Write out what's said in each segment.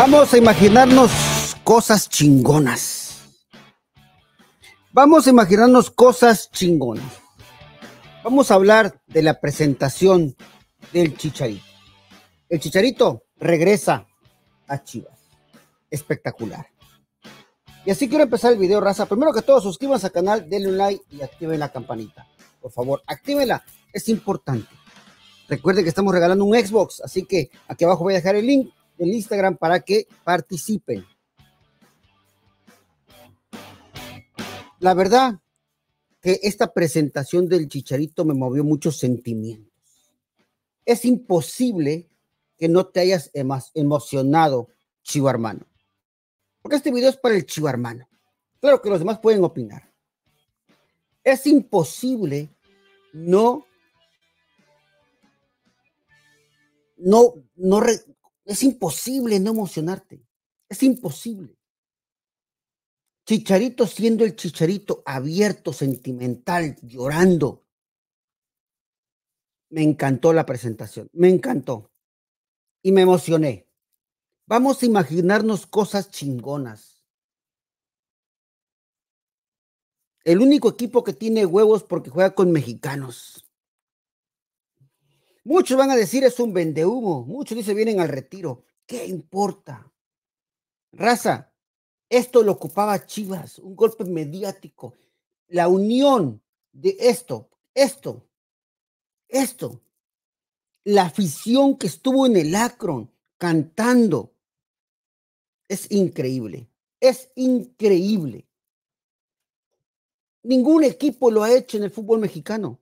Vamos a imaginarnos cosas chingonas. Vamos a imaginarnos cosas chingonas. Vamos a hablar de la presentación del Chicharito. El Chicharito regresa a Chivas. Espectacular. Y así quiero empezar el video, raza. Primero que todo, suscríbanse al canal, denle un like y activen la campanita. Por favor, actívenla. Es importante. Recuerden que estamos regalando un Xbox, así que aquí abajo voy a dejar el link el Instagram para que participen. La verdad que esta presentación del chicharito me movió muchos sentimientos. Es imposible que no te hayas emocionado, chivo hermano. Porque este video es para el chivo hermano. Claro que los demás pueden opinar. Es imposible no no, no, es imposible no emocionarte. Es imposible. Chicharito siendo el chicharito abierto, sentimental, llorando. Me encantó la presentación, me encantó. Y me emocioné. Vamos a imaginarnos cosas chingonas. El único equipo que tiene huevos porque juega con mexicanos. Muchos van a decir es un humo. muchos dicen vienen al retiro. ¿Qué importa? Raza, esto lo ocupaba Chivas, un golpe mediático. La unión de esto, esto, esto, la afición que estuvo en el Acron cantando, es increíble, es increíble. Ningún equipo lo ha hecho en el fútbol mexicano.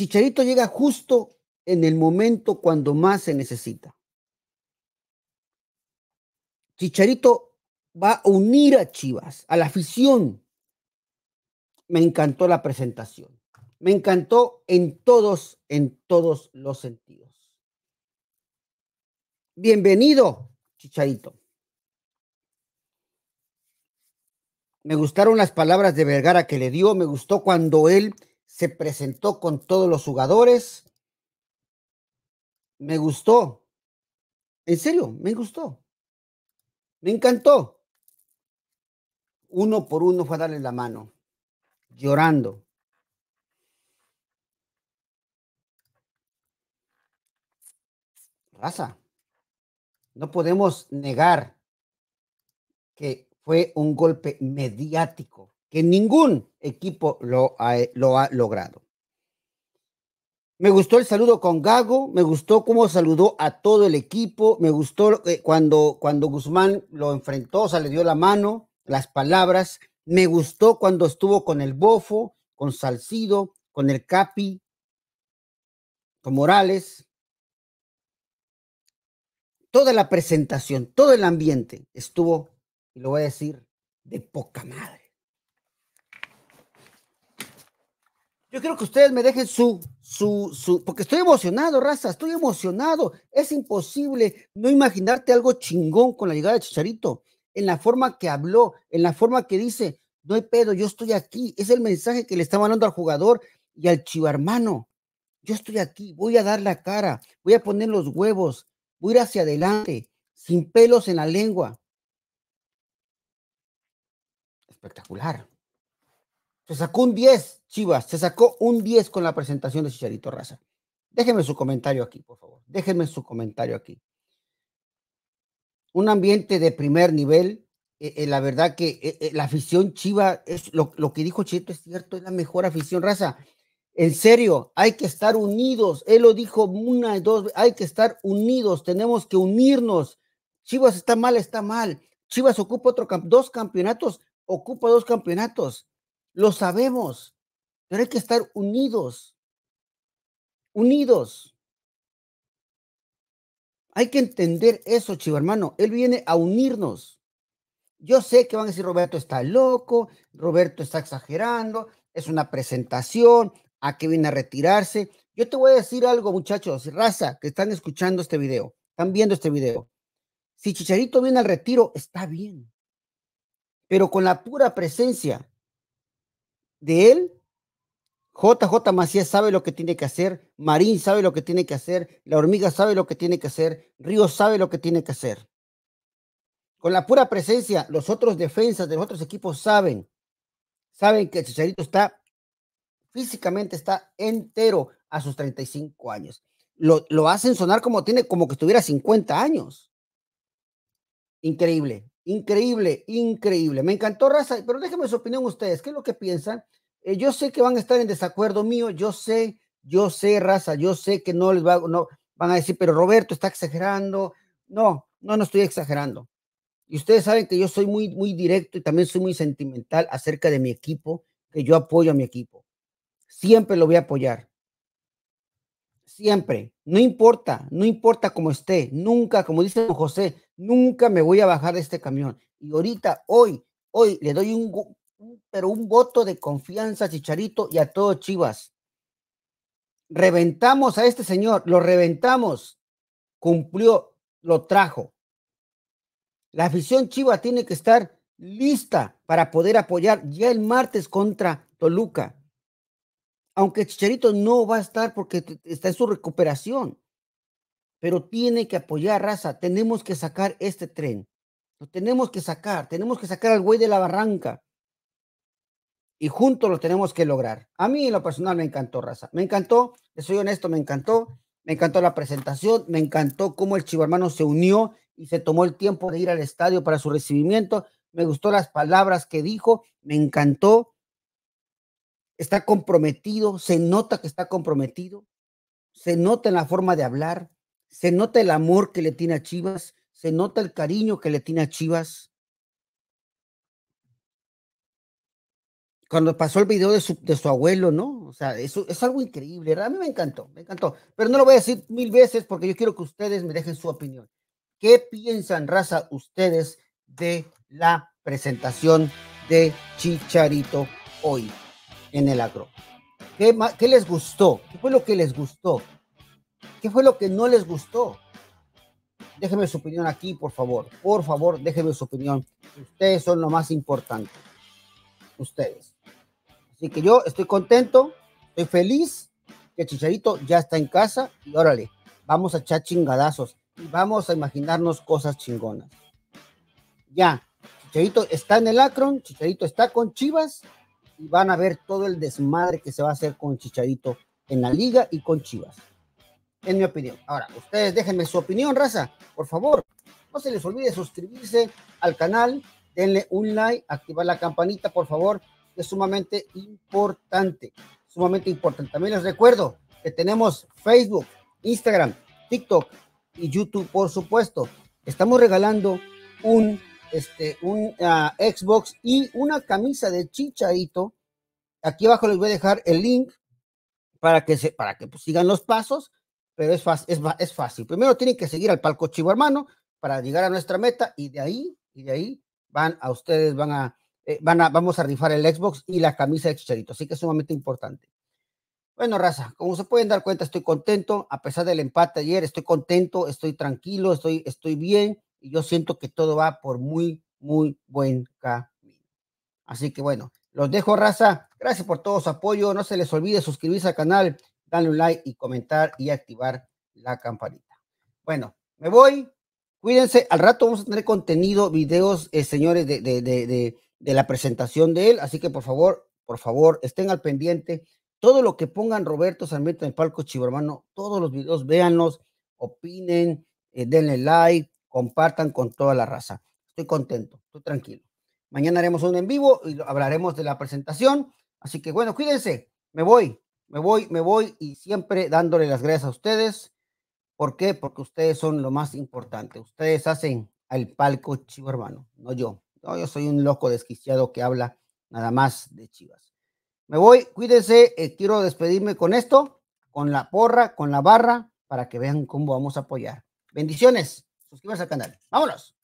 Chicharito llega justo en el momento cuando más se necesita. Chicharito va a unir a Chivas, a la afición. Me encantó la presentación. Me encantó en todos, en todos los sentidos. Bienvenido, Chicharito. Me gustaron las palabras de Vergara que le dio, me gustó cuando él se presentó con todos los jugadores. Me gustó. En serio, me gustó. Me encantó. Uno por uno fue a darle la mano, llorando. Raza, no podemos negar que fue un golpe mediático que ningún equipo lo ha, logrado. Me gustó el saludo con Gago, me gustó cómo saludó a todo el equipo, me gustó eh, cuando, cuando Guzmán lo enfrentó, o sea, le dio la mano, las palabras, me gustó cuando estuvo con el Bofo, con Salcido, con el Capi, con Morales. Toda la presentación, todo el ambiente estuvo, y lo voy a decir, de poca madre. Yo quiero que ustedes me dejen su, su, su, porque estoy emocionado, raza, estoy emocionado. Es imposible no imaginarte algo chingón con la llegada de Chicharito, en la forma que habló, en la forma que dice, no hay pedo, yo estoy aquí. Es el mensaje que le está mandando al jugador y al hermano. Yo estoy aquí, voy a dar la cara, voy a poner los huevos, voy a ir hacia adelante, sin pelos en la lengua. Espectacular. Se sacó un 10, Chivas, se sacó un 10 con la presentación de Chicharito Raza. Déjenme su comentario aquí, por favor. Déjenme su comentario aquí. Un ambiente de primer nivel. Eh, eh, la verdad que eh, la afición chiva, es lo, que dijo Chito es cierto, es la mejor afición raza. En serio, hay que estar unidos. Él lo dijo una y dos, hay que estar unidos, tenemos que unirnos. Chivas está mal, está mal. Chivas ocupa otro dos campeonatos, ocupa dos campeonatos. Lo sabemos, pero hay que estar unidos, unidos. Hay que entender eso, chivo hermano. Él viene a unirnos. Yo sé que van a decir, Roberto está loco, Roberto está exagerando, es una presentación, a qué viene a retirarse. Yo te voy a decir algo, muchachos, raza, que están escuchando este video, están viendo este video. Si Chicharito viene al retiro, está bien. Pero con la pura presencia de él, JJ Macías sabe lo que tiene que hacer, Marín sabe lo que tiene que hacer, La Hormiga sabe lo que tiene que hacer, Río sabe lo que tiene que hacer. Con la pura presencia, los otros defensas de los otros equipos saben, saben que Chicharito está físicamente está entero a sus 35 años. Lo, lo hacen sonar como tiene, como que estuviera 50 años. Increíble. Increíble, increíble. Me encantó Raza, pero déjenme su opinión ustedes. ¿Qué es lo que piensan? Eh, yo sé que van a estar en desacuerdo mío, yo sé, yo sé Raza, yo sé que no les va, no, van a decir, pero Roberto está exagerando. No, no, no estoy exagerando. Y ustedes saben que yo soy muy, muy directo y también soy muy sentimental acerca de mi equipo, que yo apoyo a mi equipo. Siempre lo voy a apoyar siempre, no importa, no importa cómo esté, nunca, como dice José, nunca me voy a bajar de este camión. Y ahorita, hoy, hoy le doy un, pero un voto de confianza a Chicharito y a todo Chivas. Reventamos a este señor, lo reventamos, cumplió, lo trajo. La afición Chiva tiene que estar lista para poder apoyar ya el martes contra Toluca aunque Chicharito no va a estar porque está en su recuperación, pero tiene que apoyar raza. Tenemos que sacar este tren. Lo tenemos que sacar. Tenemos que sacar al güey de la barranca. Y juntos lo tenemos que lograr. A mí en lo personal me encantó, raza. Me encantó, soy honesto, me encantó. Me encantó la presentación, me encantó cómo el chivo hermano se unió y se tomó el tiempo de ir al estadio para su recibimiento. Me gustó las palabras que dijo, me encantó está comprometido, se nota que está comprometido, se nota en la forma de hablar, se nota el amor que le tiene a Chivas, se nota el cariño que le tiene a Chivas. Cuando pasó el video de su, abuelo, ¿no? O sea, eso es algo increíble, A mí me encantó, me encantó. Pero no lo voy a decir mil veces porque yo quiero que ustedes me dejen su opinión. ¿Qué piensan, raza, ustedes de la presentación de Chicharito hoy? en el acro... ¿Qué, les gustó? ¿Qué fue lo que les gustó? ¿Qué fue lo que no les gustó? Déjenme su opinión aquí, por favor. Por favor, déjenme su opinión. Ustedes son lo más importante. Ustedes. Así que yo estoy contento, estoy feliz que Chicharito ya está en casa y órale, vamos a echar chingadazos y vamos a imaginarnos cosas chingonas. Ya, Chicharito está en el acro... Chicharito está con Chivas y van a ver todo el desmadre que se va a hacer con Chicharito en la liga y con Chivas. En mi opinión. Ahora, ustedes déjenme su opinión, raza, por favor. No se les olvide suscribirse al canal, denle un like, activar la campanita, por favor. Es sumamente importante, sumamente importante. También les recuerdo que tenemos Facebook, Instagram, TikTok y YouTube, por supuesto. Estamos regalando un este, un ah, Xbox y una camisa de chicharito Aquí abajo les voy a dejar el link para que, se, para que pues, sigan los pasos, pero es, fácil, es, fácil. Primero tienen que seguir al palco Chivo Hermano para llegar a nuestra meta y de ahí, y de ahí van a ustedes, van a, eh, van a, vamos a rifar el Xbox y la camisa de Chicharito. Así que es sumamente importante. Bueno, raza, como se pueden dar cuenta, estoy contento, a pesar del empate ayer, estoy contento, estoy tranquilo, estoy, estoy bien, y yo siento que todo va por muy, muy buen camino. Así que bueno, los dejo, raza. Gracias por todo su apoyo. No se les olvide suscribirse al canal, darle un like y comentar y activar la campanita. Bueno, me voy. Cuídense. Al rato vamos a tener contenido, videos, eh, señores, de, de, la presentación de él. Así que por favor, por favor, estén al pendiente. Todo lo que pongan Roberto Sarmiento en el palco Chivo Hermano, todos los videos, véanlos, opinen, eh, denle like, compartan con toda la raza. Estoy contento, estoy tranquilo. Mañana haremos un en vivo y hablaremos de la presentación. Así que bueno, cuídense, me voy, me voy, me voy y siempre dándole las gracias a ustedes. ¿Por qué? Porque ustedes son lo más importante. Ustedes hacen al palco chivo hermano, no yo. yo soy un loco desquiciado que habla nada más de chivas. Me voy, cuídense, eh, quiero despedirme con esto, con la porra, con la barra, para que vean cómo vamos a apoyar. Bendiciones suscríbanse al canal. ¡Vámonos!